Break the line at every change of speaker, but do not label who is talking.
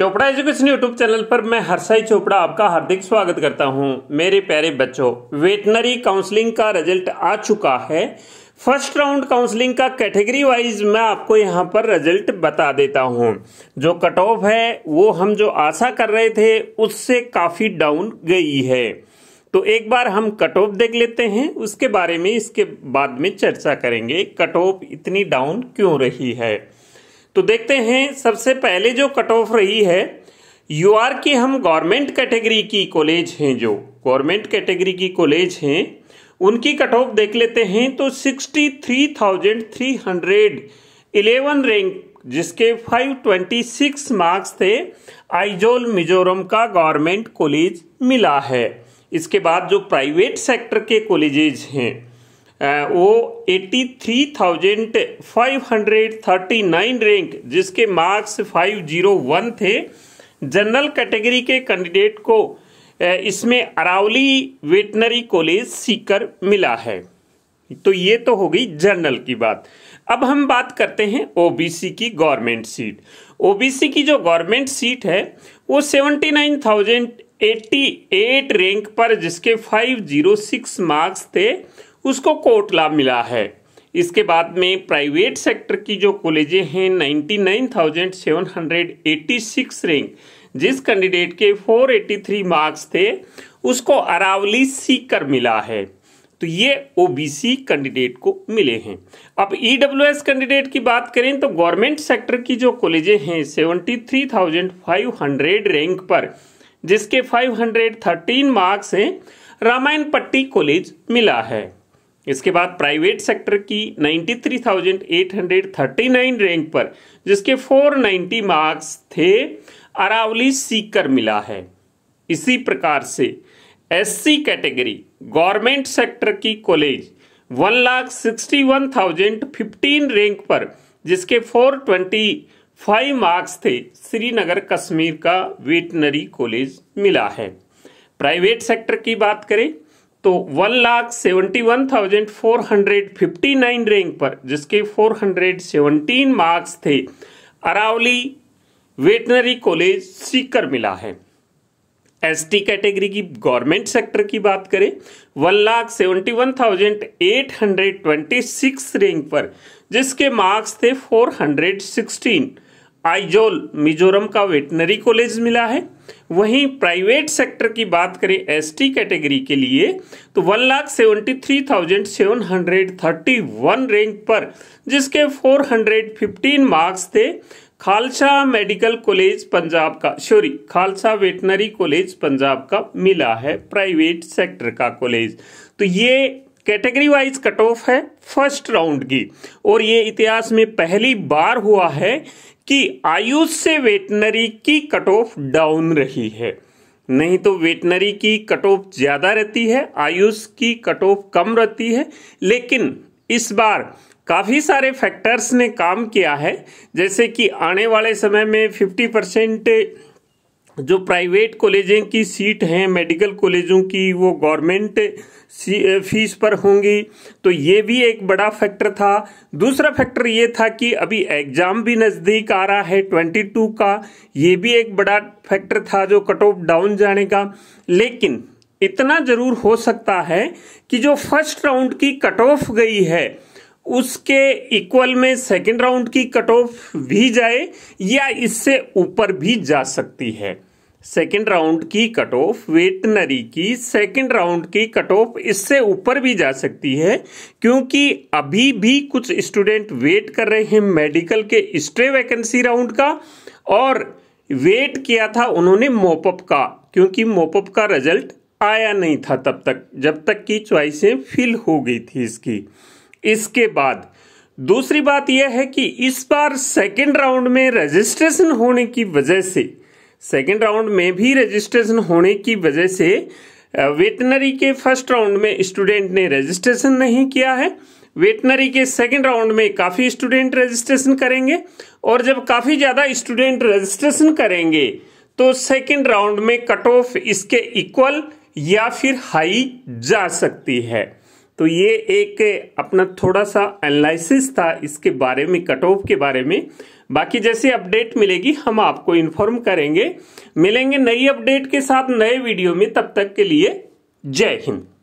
Chopra education YouTube channel पर मैं हर्षाई चोपड़ा आपका हार्दिक स्वागत करता हूं मेरे प्यारे बच्चों वेटनरी काउंसलिंग का रिजल्ट आ चुका है फर्स्ट राउंड काउंसलिंग का कैटेगरी वाइज मैं आपको यहां पर रिजल्ट बता देता हूं जो कट ऑफ है वो हम जो आशा कर रहे थे उससे काफ़ी डाउन गई है तो एक बार हम कट ऑफ देख लेते हैं उसके बारे में इसके बाद में चर्चा करेंगे कट ऑफ इतनी डाउन क्यों रही है तो देखते हैं सबसे पहले जो कट ऑफ रही है यू आर की हम गवर्नमेंट कैटेगरी की कॉलेज हैं जो गवर्नमेंट कैटेगरी की कॉलेज हैं उनकी कट ऑफ देख लेते हैं तो sixty three thousand three hundred eleven rank जिसके 526 मार्क्स थे आइजोल मिजोरम का गवर्नमेंट कॉलेज मिला है इसके बाद जो प्राइवेट सेक्टर के कॉलेजेज हैं वो 83,539 रैंक जिसके मार्क्स 501 थे जनरल कैटेगरी के कैंडिडेट को इसमें अरावली वेटनरी कॉलेज सीकर मिला है तो ये तो हो गई जनरल की बात अब हम बात करते हैं ओबीसी की गवर्नमेंट सीट ओबीसी की जो गवर्नमेंट सीट है वो 79,088 रैंक पर जिसके 506 मार्क्स थे उसको कोटला मिला है इसके बाद में प्राइवेट सेक्टर की जो कॉलेजें हैं 99,786 रैंक जिस कैंडिडेट के 483 मार्क्स थे उसको अरावली सीकर मिला है तो ये ओबीसी कैंडिडेट को मिले हैं अब ईडब्ल्यूएस कैंडिडेट की बात करें तो गवर्नमेंट सेक्टर की जो कॉलेजें हैं 73,500 रैंक पर जिसके 513 मार्क्स हैं रामायण पट्टी कॉलेज मिला है इसके बाद प्राइवेट सेक्टर की 93,839 रैंक पर जिसके 490 मार्क्स थे अरावली सीकर मिला है इसी प्रकार से एससी कैटेगरी गवर्नमेंट सेक्टर की college one lakh sixty one thousand fifteen rank पर जिसके फोर ट्वेंटी फाइव मार्क्स थे श्रीनगर कश्मीर का वेटनरी कॉलेज मिला है प्राइवेट सेक्टर की बात करें तो one lakh seventy one thousand four hundred fifty nine rank पर जिसके फोर हंड्रेड सेवनटीन मार्क्स थे अरावली वेटनरी कॉलेज सीकर मिला है एसटी कैटेगरी की गवर्नमेंट सेक्टर की बात करें one lakh seventy one thousand eight hundred twenty six rank पर जिसके मार्क्स थे four hundred sixteen Aizawl Mizoram का वेटनरी कॉलेज मिला है वहीं प्राइवेट सेक्टर की बात करें एसटी कैटेगरी के लिए तो one lakh seventy three thousand seven hundred thirty one rank पर जिसके फोर हंड्रेड फिफ्टीन मार्क्स थे खालसा मेडिकल कॉलेज पंजाब का sorry Khalsa veterinary college Punjab का मिला है प्राइवेट सेक्टर का कॉलेज तो ये कैटेगरी वाइज कट ऑफ है फर्स्ट राउंड की और ये इतिहास में पहली बार हुआ है कि आयुष से वेटनरी की कट ऑफ डाउन रही है नहीं तो वेटनरी की कट ऑफ ज़्यादा रहती है आयुष की कट ऑफ कम रहती है लेकिन इस बार काफ़ी सारे फैक्टर्स ने काम किया है जैसे कि आने वाले समय में 50 परसेंट जो प्राइवेट कॉलेजें की सीट हैं मेडिकल कॉलेजों की वो गवर्नमेंट फीस पर होंगी तो ये भी एक बड़ा फैक्टर था दूसरा फैक्टर ये था कि अभी एग्ज़ाम भी नज़दीक आ रहा है 22 का ये भी एक बड़ा फैक्टर था जो कट ऑफ डाउन जाने का लेकिन इतना ज़रूर हो सकता है कि जो फर्स्ट राउंड की कट ऑफ गई है उसके इक्वल में सेकेंड राउंड की कट ऑफ भी जाए या इससे ऊपर भी जा सकती है सेकेंड राउंड की कट ऑफ वेटनरी की सेकेंड राउंड की कट ऑफ इससे ऊपर भी जा सकती है क्योंकि अभी भी कुछ स्टूडेंट वेट कर रहे हैं मेडिकल के स्ट्रे वैकेंसी राउंड का और वेट किया था उन्होंने मोपअप का क्योंकि मोपअप का रिजल्ट आया नहीं था तब तक जब तक कि च्वाइसें फिल हो गई थी इसकी इसके बाद दूसरी बात यह है कि इस बार सेकेंड राउंड में रजिस्ट्रेशन होने की वजह से सेकेंड राउंड में भी रजिस्ट्रेशन होने की वजह से वेटनरी के फर्स्ट राउंड में स्टूडेंट ने रजिस्ट्रेशन नहीं किया है वेटनरी के सेकेंड राउंड में काफ़ी स्टूडेंट रजिस्ट्रेशन करेंगे और जब काफ़ी ज़्यादा स्टूडेंट रजिस्ट्रेशन करेंगे तो सेकेंड राउंड में कट ऑफ इसके इक्वल या फिर हाई जा सकती है तो ये एक अपना थोड़ा सा एनालिसिस था इसके बारे में कट ऑफ के बारे में बाकी जैसे अपडेट मिलेगी हम आपको इन्फॉर्म करेंगे मिलेंगे नई अपडेट के साथ नए वीडियो में तब तक के लिए जय हिंद